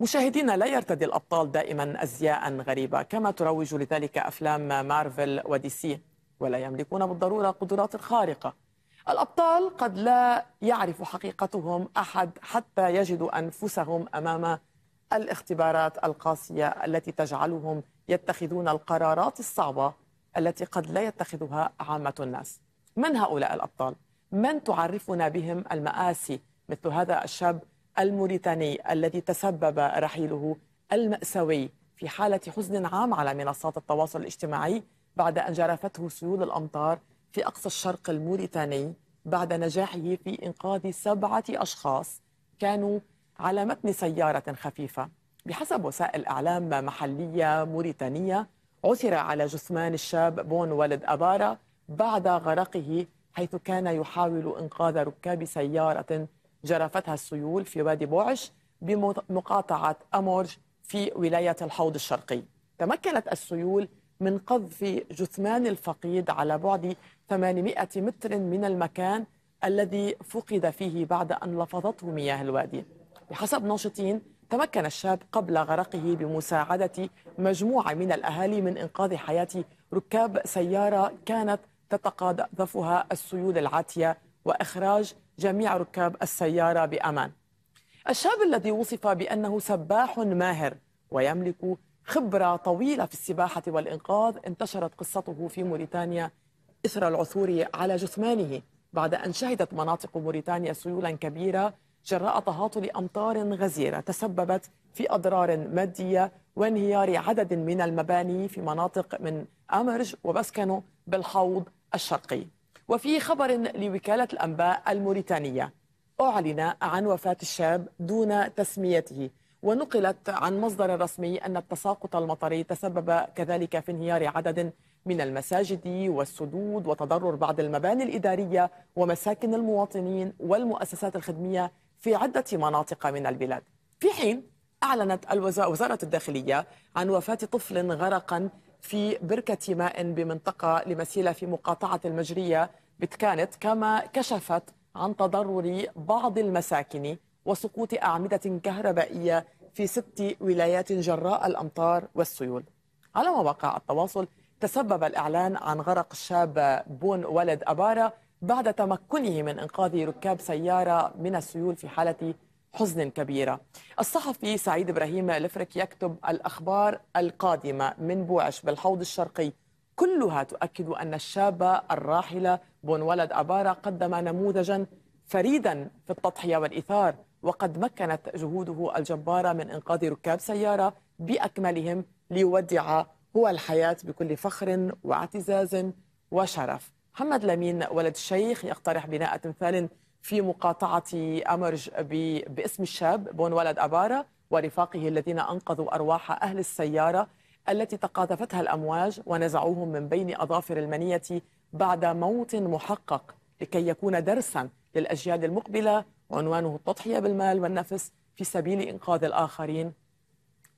مشاهدينا لا يرتدي الأبطال دائما أزياء غريبة كما تروج لذلك أفلام مارفل ودي سي ولا يملكون بالضرورة قدرات خارقه الأبطال قد لا يعرف حقيقتهم أحد حتى يجدوا أنفسهم أمام الاختبارات القاسية التي تجعلهم يتخذون القرارات الصعبة التي قد لا يتخذها عامة الناس من هؤلاء الأبطال؟ من تعرفنا بهم المآسي مثل هذا الشاب الموريتاني الذي تسبب رحيله المأساوي في حالة حزن عام على منصات التواصل الاجتماعي بعد أن جرفته سيول الأمطار في أقصى الشرق الموريتاني بعد نجاحه في إنقاذ سبعة أشخاص كانوا على متن سيارة خفيفة بحسب وسائل إعلام محلية موريتانية عثر على جثمان الشاب بون ولد أبارة بعد غرقه حيث كان يحاول إنقاذ ركاب سيارة جرفتها السيول في وادي بوعش بمقاطعة أمورج في ولاية الحوض الشرقي تمكنت السيول من قذف جثمان الفقيد على بعد 800 متر من المكان الذي فقد فيه بعد أن لفظته مياه الوادي بحسب ناشطين تمكن الشاب قبل غرقه بمساعدة مجموعة من الأهالي من إنقاذ حياة ركاب سيارة كانت تتقاذفها السيول العاتية وإخراج جميع ركاب السيارة بأمان الشاب الذي وصف بأنه سباح ماهر ويملك خبرة طويلة في السباحة والإنقاذ انتشرت قصته في موريتانيا إثر العثور على جثمانه بعد أن شهدت مناطق موريتانيا سيولا كبيرة جراء تهاطل أمطار غزيرة تسببت في أضرار مادية وانهيار عدد من المباني في مناطق من أمرج وبسكنو بالحوض الشرقي وفي خبر لوكالة الأنباء الموريتانية أعلن عن وفاة الشاب دون تسميته ونقلت عن مصدر رسمي أن التساقط المطري تسبب كذلك في انهيار عدد من المساجد والسدود وتضرر بعض المباني الإدارية ومساكن المواطنين والمؤسسات الخدمية في عدة مناطق من البلاد في حين أعلنت وزارة الداخلية عن وفاة طفل غرقا في بركة ماء بمنطقة لمسيلة في مقاطعة المجرية بتكانت كما كشفت عن تضرر بعض المساكن وسقوط أعمدة كهربائية في ست ولايات جراء الأمطار والسيول على مواقع التواصل تسبب الإعلان عن غرق الشاب بون ولد أبارة بعد تمكنه من إنقاذ ركاب سيارة من السيول في حالة حزن كبيرة الصحفي سعيد إبراهيم الفرك يكتب الأخبار القادمة من بوعش بالحوض الشرقي كلها تؤكد أن الشابة الراحلة بونولد أبارة قدم نموذجا فريدا في التضحية والإثار وقد مكنت جهوده الجبارة من إنقاذ ركاب سيارة بأكملهم ليودع هو الحياة بكل فخر واعتزاز وشرف محمد لمين ولد الشيخ يقترح بناء تمثال في مقاطعة أمرج باسم الشاب بونولد أبارة ورفاقه الذين أنقذوا أرواح أهل السيارة التي تقاذفتها الأمواج ونزعوهم من بين أظافر المنية بعد موت محقق لكي يكون درسا للأجيال المقبلة عنوانه التضحية بالمال والنفس في سبيل إنقاذ الآخرين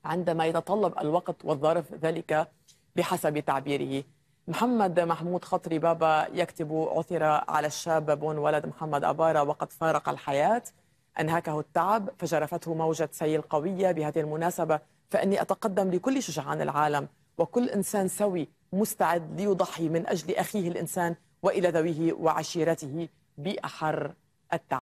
عندما يتطلب الوقت والظرف ذلك بحسب تعبيره محمد محمود خطري بابا يكتب عثر على الشاب بون ولد محمد أبارة وقد فارق الحياة أنهكه التعب فجرفته موجة سيل قوية بهذه المناسبة فإني أتقدم لكل شجعان العالم وكل إنسان سوي مستعد ليضحي من أجل أخيه الإنسان وإلى ذويه وعشيرته بأحر التعب